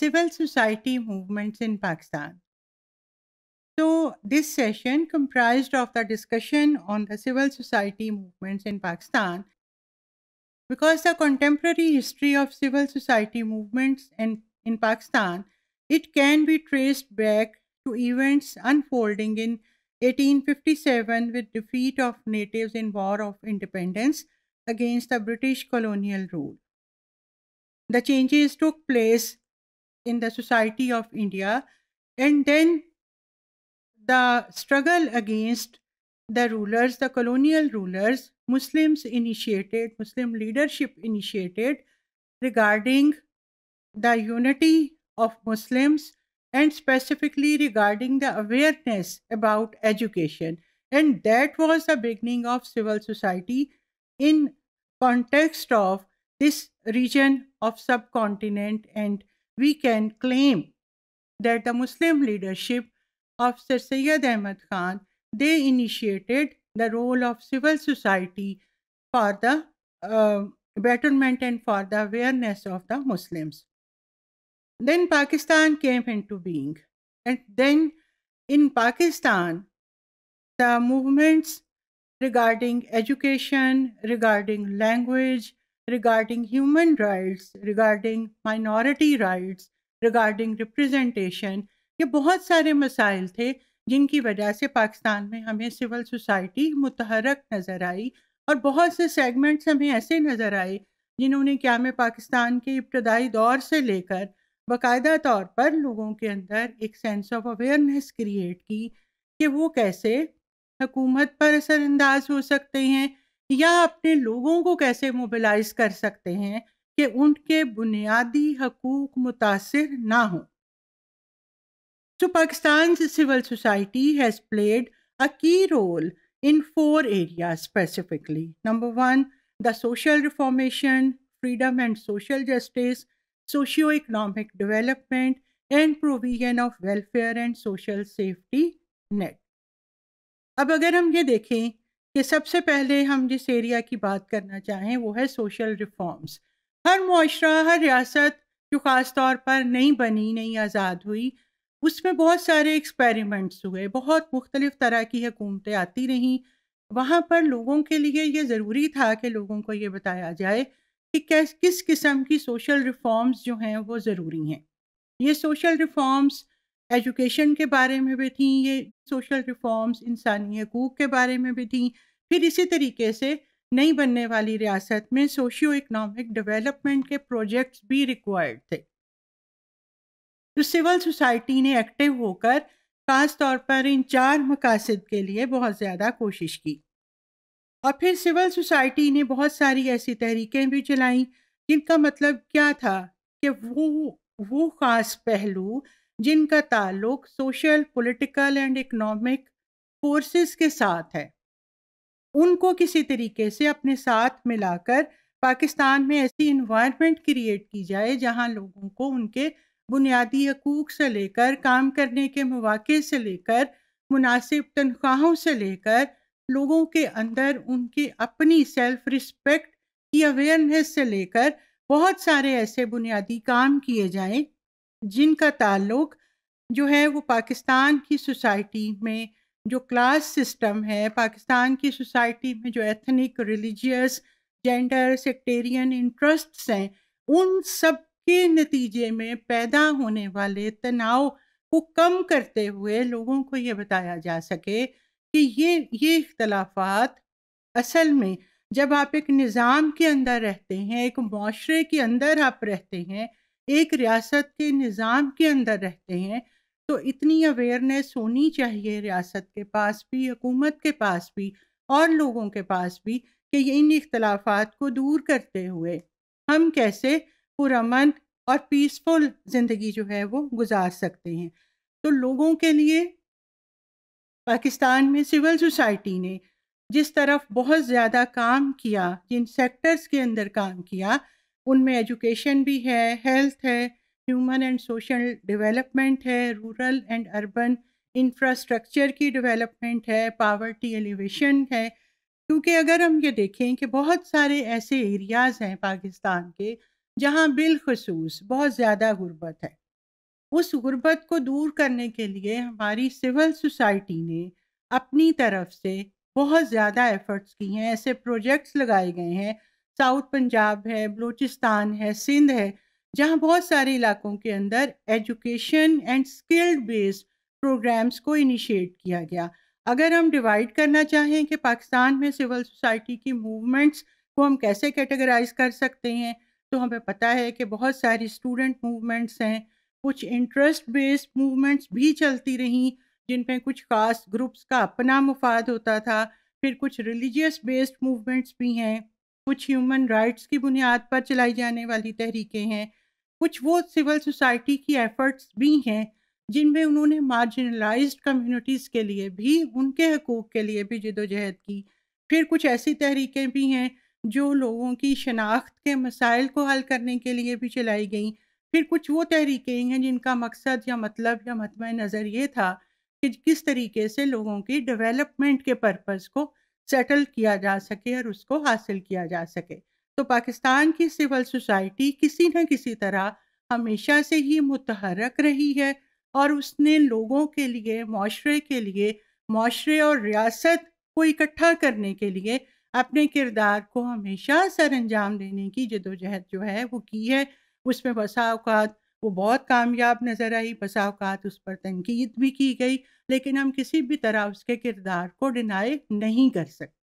civil society movements in Pakistan. So this session comprised of the discussion on the civil society movements in Pakistan because the contemporary history of civil society movements in, in Pakistan, it can be traced back to events unfolding in 1857 with defeat of natives in War of Independence against the British colonial rule. The changes took place in the society of India, and then the struggle against the rulers, the colonial rulers, Muslims initiated, Muslim leadership initiated regarding the unity of Muslims and specifically regarding the awareness about education. And that was the beginning of civil society in context of this region of subcontinent and we can claim that the Muslim leadership of Sir Syed Ahmad Khan, they initiated the role of civil society for the uh, betterment and for the awareness of the Muslims. Then Pakistan came into being. And then in Pakistan, the movements regarding education, regarding language, regarding human rights, regarding minority rights, regarding representation, ये बहुत सारे मसाइल थे जिनकी वजह से पाकिस्तान में हमें सिविल सोसाइटी मुतहरक नज़र आई और बहुत से सेगमेंट्स हमें ऐसे नज़र आए जिन्होंने क्या मैं पाकिस्तान के इब्तदाई दौर से लेकर बाकायदा तौर पर लोगों के अंदर एक सेंस ऑफ अवेयरनेस क्रिएट की कि वो कैसे हुकूमत पर असरानंदाज हो सकते हैं या अपने लोगों को कैसे मोबिलाइज कर सकते हैं कि उनके बुनियादी हकूक मुतासर ना हों तो Pakistan civil society has played a key role in four area specifically number one the social reformation freedom and social justice socio economic development and provision of welfare and social safety net अब अगर हम ये देखें कि सबसे पहले हम जिस एरिया की बात करना चाहें वो है सोशल रिफॉर्म्स हर माशरा हर रियासत जो ख़ास तौर पर नई बनी नई आज़ाद हुई उसमें बहुत सारे एक्सपेरिमेंट्स हुए बहुत मुख्तलिफ तरह की हुकूमतें आती रहीं वहाँ पर लोगों के लिए ये ज़रूरी था कि लोगों को ये बताया जाए कि किस किस्म की सोशल रिफॉर्म्स जो हैं वो ज़रूरी हैं ये सोशल रिफॉर्म्स एजुकेशन के बारे में भी थी ये सोशल रिफॉर्म्स इंसानी हकूक़ के बारे में भी थी फिर इसी तरीके से नई बनने वाली रियासत में सोशियो इकनॉमिक डेवलपमेंट के प्रोजेक्ट्स भी रिक्वायर्ड थे तो सिविल सोसाइटी ने एक्टिव होकर ख़ास तौर पर इन चार मकासद के लिए बहुत ज़्यादा कोशिश की और फिर सिविल सोसाइटी ने बहुत सारी ऐसी तहरीकें भी चलाईं जिनका मतलब क्या था कि वो वो ख़ास पहलू जिनका ताल्लुक social political and economic forces के साथ है उनको किसी तरीके से अपने साथ मिलाकर पाकिस्तान में ऐसी इन्वायरमेंट क्रिएट की जाए जहां लोगों को उनके बुनियादी हकूक से लेकर काम करने के मौाक़े से लेकर मुनासिब तनख्वाहों से लेकर लोगों के अंदर उनकी अपनी सेल्फ रिस्पेक्ट की अवेयरनेस से लेकर बहुत सारे ऐसे बुनियादी काम किए जाएं जिनका ताल्लुक जो है वो पाकिस्तान की सोसाइटी में जो क्लास सिस्टम है पाकिस्तान की सोसाइटी में जो ethnic religious gender sectarian interests हैं उन सब के नतीजे में पैदा होने वाले तनाव को कम करते हुए लोगों को ये बताया जा सके कि ये ये इख्तलाफात असल में जब आप एक निज़ाम के अंदर रहते हैं एक माशरे के अंदर आप रहते हैं एक रियासत के निज़ाम के अंदर रहते हैं तो इतनी अवेयरनेस होनी चाहिए रियासत के पास भी हुकूमत के पास भी और लोगों के पास भी कि इन इख्तलाफात को दूर करते हुए हम कैसे पुरमन और पीसफुल ज़िंदगी जो है वो गुजार सकते हैं तो लोगों के लिए पाकिस्तान में सिविल सोसाइटी ने जिस तरफ बहुत ज़्यादा काम किया जिन सेक्टर्स के अंदर काम किया उनमें एजुकेशन भी है हेल्थ है ह्यूमन एंड सोशल डेवलपमेंट है रूरल एंड अर्बन इंफ्रास्ट्रक्चर की डेवलपमेंट है पावर्टी एलिवेशन है क्योंकि अगर हम ये देखें कि बहुत सारे ऐसे एरियाज़ हैं पाकिस्तान के जहाँ बिलखसूस बहुत ज़्यादा गुर्बत है उस गुर्बत को दूर करने के लिए हमारी सिविल सोसाइटी ने अपनी तरफ से बहुत ज़्यादा एफर्ट्स किए हैं ऐसे प्रोजेक्ट्स लगाए गए हैं साउथ पंजाब है बलूचिस्तान है सिंध है जहाँ बहुत सारे इलाकों के अंदर education and skilled based programmes को इनिशिएट किया गया अगर हम डिवाइड करना चाहें कि पाकिस्तान में सिविल सोसाइटी की मूवमेंट्स को हम कैसे कैटेगराइज कर सकते हैं तो हमें पता है कि बहुत सारी स्टूडेंट मूवमेंट्स हैं कुछ इंटरेस्ट बेस्ड मूवमेंट्स भी चलती रहीं जिनमें कुछ ख़ास ग्रुप्स का अपना मुफाद होता था फिर कुछ रिलीजियस बेस्ड मूवमेंट्स भी हैं कुछ ह्यूमन राइट्स की बुनियाद पर चलाई जाने वाली तहरीकें हैं कुछ वो सिविल सोसाइटी की एफर्ट्स भी हैं जिनमें उन्होंने मार्जिनलाइज कम्युनिटीज़ के लिए भी उनके हकूक़ के लिए भी जदोजहद की फिर कुछ ऐसी तहरीकें भी हैं जो लोगों की शनाख्त के मसाइल को हल करने के लिए भी चलाई गई फिर कुछ वो तहरीकें हैं जिनका मकसद या मतलब या मतम नज़र ये था कि किस तरीके से लोगों की डेवलपमेंट के पर्पज़ को सेटल किया जा सके और उसको हासिल किया जा सके तो पाकिस्तान की सिविल सोसाइटी किसी न किसी तरह हमेशा से ही मुतहरक रही है और उसने लोगों के लिए माशरे के लिए माशरे और रियासत को इकट्ठा करने के लिए अपने किरदार को हमेशा सर अंजाम देने की जदोजहद जो है वो की है उसमें बसा वो बहुत कामयाब नज़र आई बसा अवकात उस पर तनकीद भी की गई लेकिन हम किसी भी तरह उसके किरदार को डिनाई नहीं कर सकते